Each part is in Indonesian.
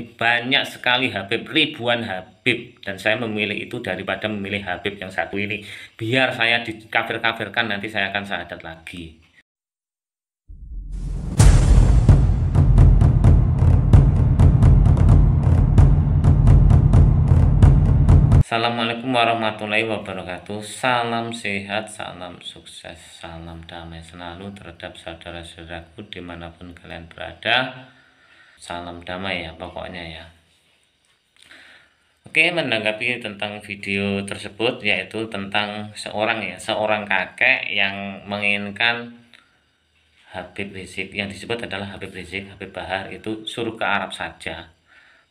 banyak sekali Habib, ribuan Habib dan saya memilih itu daripada memilih Habib yang satu ini biar saya dikafir-kafirkan nanti saya akan sahadat lagi Assalamualaikum warahmatullahi wabarakatuh Salam sehat, salam sukses, salam damai selalu terhadap saudara-saudaraku dimanapun kalian berada salam damai ya pokoknya ya Oke menanggapi tentang video tersebut yaitu tentang seorang ya seorang kakek yang menginginkan Habib Rizik yang disebut adalah Habib Rizik Habib Bahar itu suruh ke Arab saja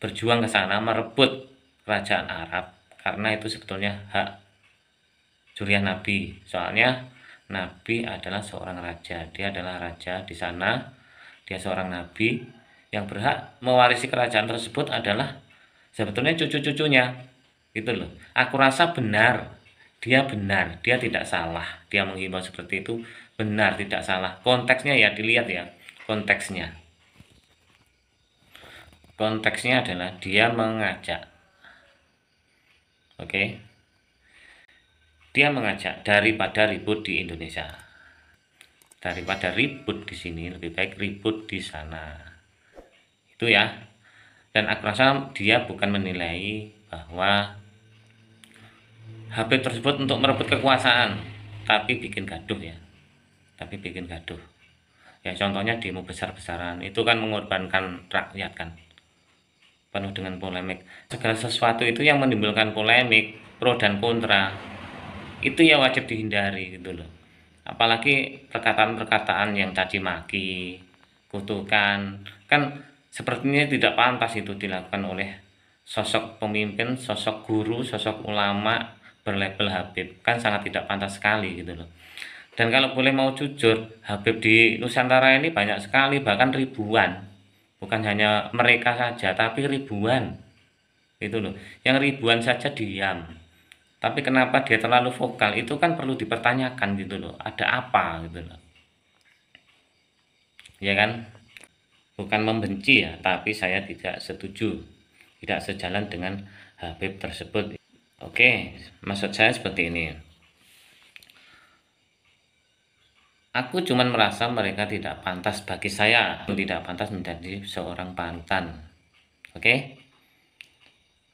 berjuang ke sana merebut kerajaan Arab karena itu sebetulnya hak julian Nabi soalnya Nabi adalah seorang raja dia adalah raja di sana dia seorang Nabi yang berhak mewarisi kerajaan tersebut adalah sebetulnya cucu-cucunya gitu loh aku rasa benar dia benar dia tidak salah dia menghimbau seperti itu benar tidak salah konteksnya ya dilihat ya konteksnya konteksnya adalah dia mengajak oke dia mengajak daripada ribut di Indonesia daripada ribut di sini lebih baik ribut di sana itu ya dan aku rasa dia bukan menilai bahwa HP tersebut untuk merebut kekuasaan tapi bikin gaduh ya tapi bikin gaduh ya contohnya demo besar-besaran itu kan mengorbankan rakyat kan penuh dengan polemik segala sesuatu itu yang menimbulkan polemik pro dan kontra itu ya wajib dihindari gitu loh apalagi perkataan-perkataan yang caci maki kutukan kan Sepertinya tidak pantas itu dilakukan oleh sosok pemimpin, sosok guru, sosok ulama berlabel Habib. Kan sangat tidak pantas sekali gitu loh. Dan kalau boleh mau jujur, Habib di Nusantara ini banyak sekali, bahkan ribuan. Bukan hanya mereka saja, tapi ribuan. Itu loh. Yang ribuan saja diam. Tapi kenapa dia terlalu vokal? Itu kan perlu dipertanyakan gitu loh. Ada apa gitu loh. Ya kan? bukan membenci ya, tapi saya tidak setuju, tidak sejalan dengan Habib tersebut. Oke, maksud saya seperti ini. Aku cuman merasa mereka tidak pantas bagi saya, tidak pantas menjadi seorang pantan. Oke?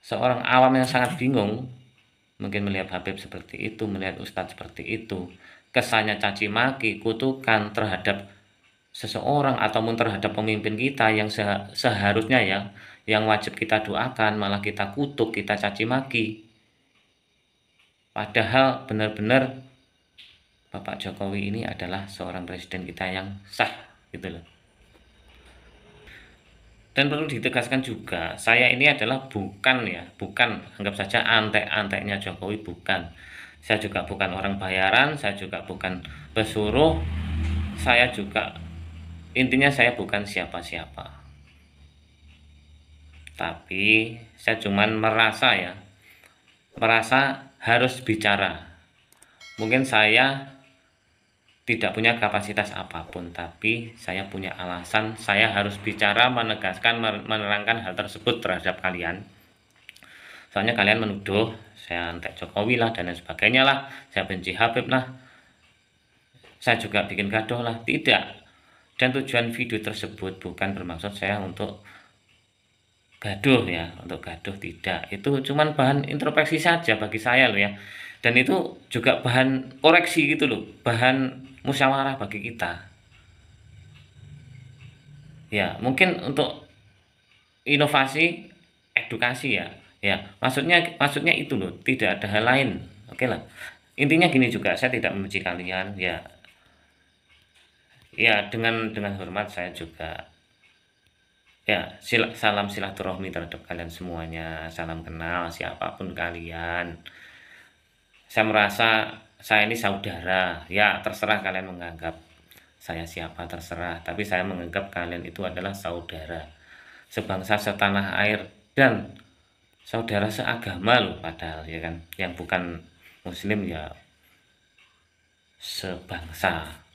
Seorang awam yang sangat bingung mungkin melihat Habib seperti itu, melihat Ustadz seperti itu, kesannya caci maki, kutukan terhadap seseorang ataupun terhadap pemimpin kita yang seharusnya ya yang wajib kita doakan malah kita kutuk kita caci maki padahal benar-benar Bapak Jokowi ini adalah seorang presiden kita yang sah gitu loh dan perlu ditegaskan juga saya ini adalah bukan ya bukan anggap saja antek-anteknya Jokowi bukan saya juga bukan orang bayaran saya juga bukan pesuruh saya juga intinya saya bukan siapa-siapa tapi saya cuman merasa ya merasa harus bicara mungkin saya tidak punya kapasitas apapun tapi saya punya alasan saya harus bicara menegaskan menerangkan hal tersebut terhadap kalian soalnya kalian menuduh saya antek Jokowi lah dan lain sebagainya lah saya benci Habib lah saya juga bikin gaduh lah tidak dan tujuan video tersebut bukan bermaksud saya untuk gaduh ya untuk gaduh tidak itu cuman bahan introspeksi saja bagi saya loh ya dan itu juga bahan koreksi gitu loh bahan musyawarah bagi kita ya mungkin untuk inovasi edukasi ya ya maksudnya maksudnya itu loh tidak ada hal lain oke lah intinya gini juga saya tidak membenci kalian ya ya dengan dengan hormat saya juga ya sila, salam silaturahmi terhadap kalian semuanya salam kenal siapapun kalian saya merasa saya ini saudara ya terserah kalian menganggap saya siapa terserah tapi saya menganggap kalian itu adalah saudara sebangsa setanah air dan saudara seagama loh padahal ya kan yang bukan muslim ya sebangsa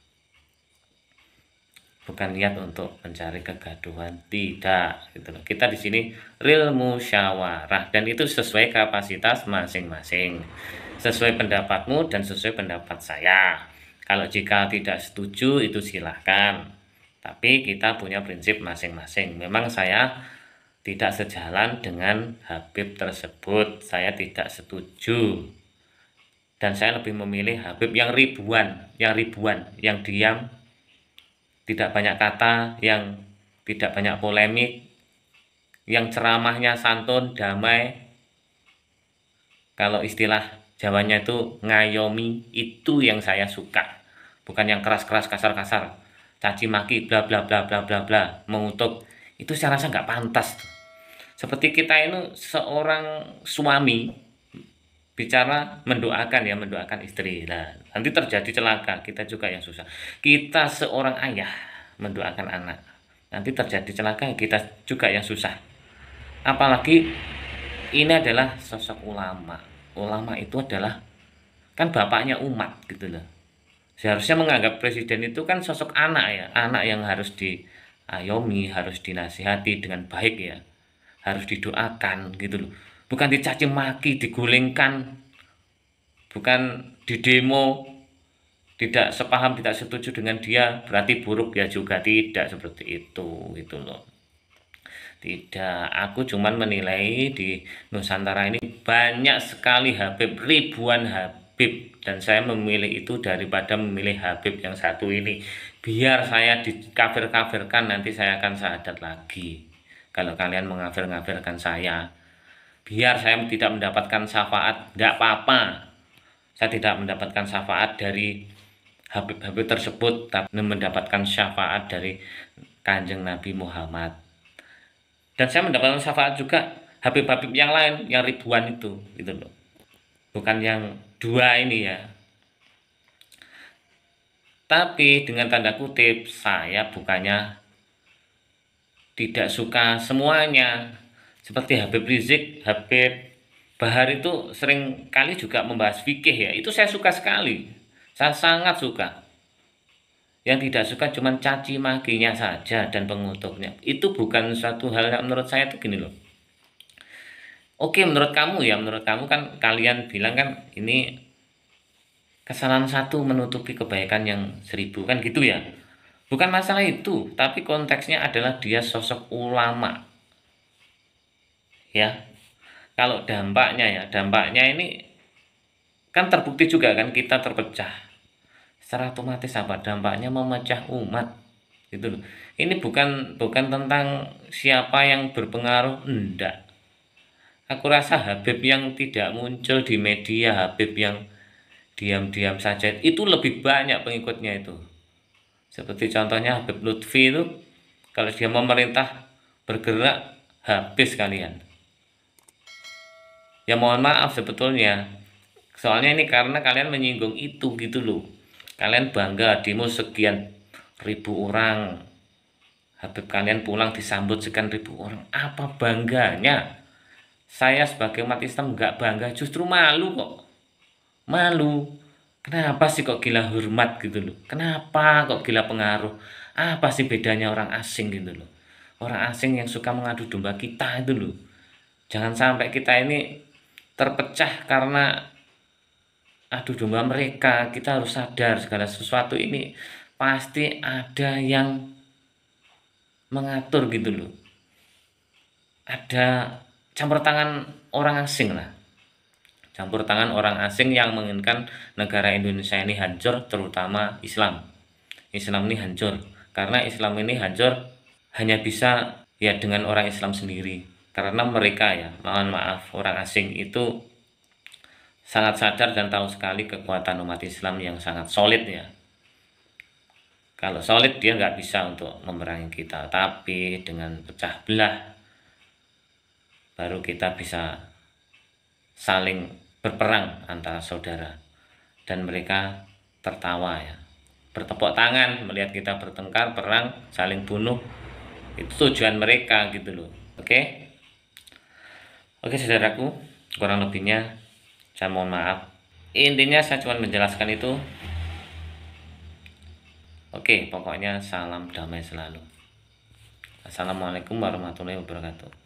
bukan niat untuk mencari kegaduhan tidak gitu loh kita di sini real musyawarah dan itu sesuai kapasitas masing-masing sesuai pendapatmu dan sesuai pendapat saya kalau jika tidak setuju itu silahkan tapi kita punya prinsip masing-masing memang saya tidak sejalan dengan Habib tersebut saya tidak setuju dan saya lebih memilih Habib yang ribuan yang ribuan yang diam tidak banyak kata, yang tidak banyak polemik, yang ceramahnya santun, damai. Kalau istilah Jawanya itu ngayomi, itu yang saya suka. Bukan yang keras-keras, kasar-kasar, caci maki, bla bla bla bla bla bla, mengutuk. Itu saya rasa nggak pantas. Seperti kita ini seorang suami bicara mendoakan ya mendoakan istri lah nanti terjadi celaka kita juga yang susah kita seorang ayah mendoakan anak nanti terjadi celaka kita juga yang susah apalagi ini adalah sosok ulama ulama itu adalah kan bapaknya umat gitu loh seharusnya menganggap presiden itu kan sosok anak ya anak yang harus diayomi harus dinasihati dengan baik ya harus didoakan gitu loh bukan dicaci maki, digulingkan, bukan didemo, tidak sepaham, tidak setuju dengan dia, berarti buruk ya juga tidak seperti itu, gitu loh. Tidak, aku cuman menilai di Nusantara ini banyak sekali Habib, ribuan Habib dan saya memilih itu daripada memilih Habib yang satu ini. Biar saya dikafir-kafirkan nanti saya akan sadar lagi. Kalau kalian mengafir-ngafirkan saya, biar saya tidak mendapatkan syafaat tidak apa-apa saya tidak mendapatkan syafaat dari Habib-Habib tersebut tapi mendapatkan syafaat dari Kanjeng Nabi Muhammad dan saya mendapatkan syafaat juga Habib-Habib yang lain yang ribuan itu gitu loh bukan yang dua ini ya tapi dengan tanda kutip saya bukannya tidak suka semuanya seperti Habib Rizik, Habib Bahar itu sering kali juga membahas fikih ya. Itu saya suka sekali. Saya sangat suka. Yang tidak suka cuma caci makinya saja dan pengutuknya. Itu bukan satu hal yang menurut saya itu gini loh. Oke, menurut kamu ya, menurut kamu kan kalian bilang kan ini kesalahan satu menutupi kebaikan yang seribu kan gitu ya. Bukan masalah itu, tapi konteksnya adalah dia sosok ulama ya kalau dampaknya ya dampaknya ini kan terbukti juga kan kita terpecah secara otomatis apa dampaknya memecah umat gitu loh ini bukan bukan tentang siapa yang berpengaruh enggak aku rasa Habib yang tidak muncul di media Habib yang diam-diam saja itu lebih banyak pengikutnya itu seperti contohnya Habib Lutfi itu kalau dia memerintah bergerak habis kalian ya mohon maaf sebetulnya soalnya ini karena kalian menyinggung itu gitu loh kalian bangga demo sekian ribu orang Habib kalian pulang disambut sekian ribu orang apa bangganya saya sebagai umat Islam nggak bangga justru malu kok malu kenapa sih kok gila hormat gitu loh kenapa kok gila pengaruh apa sih bedanya orang asing gitu loh orang asing yang suka mengadu domba kita itu loh jangan sampai kita ini terpecah karena aduh domba mereka kita harus sadar segala sesuatu ini pasti ada yang mengatur gitu loh ada campur tangan orang asing lah campur tangan orang asing yang menginginkan negara Indonesia ini hancur terutama Islam Islam ini hancur karena Islam ini hancur hanya bisa ya dengan orang Islam sendiri karena mereka ya mohon maaf orang asing itu sangat sadar dan tahu sekali kekuatan umat Islam yang sangat solid ya kalau solid dia nggak bisa untuk memerangi kita tapi dengan pecah belah baru kita bisa saling berperang antara saudara dan mereka tertawa ya bertepuk tangan melihat kita bertengkar perang saling bunuh itu tujuan mereka gitu loh oke okay? Oke saudaraku, kurang lebihnya saya mohon maaf. Intinya saya cuma menjelaskan itu. Oke, pokoknya salam damai selalu. Assalamualaikum warahmatullahi wabarakatuh.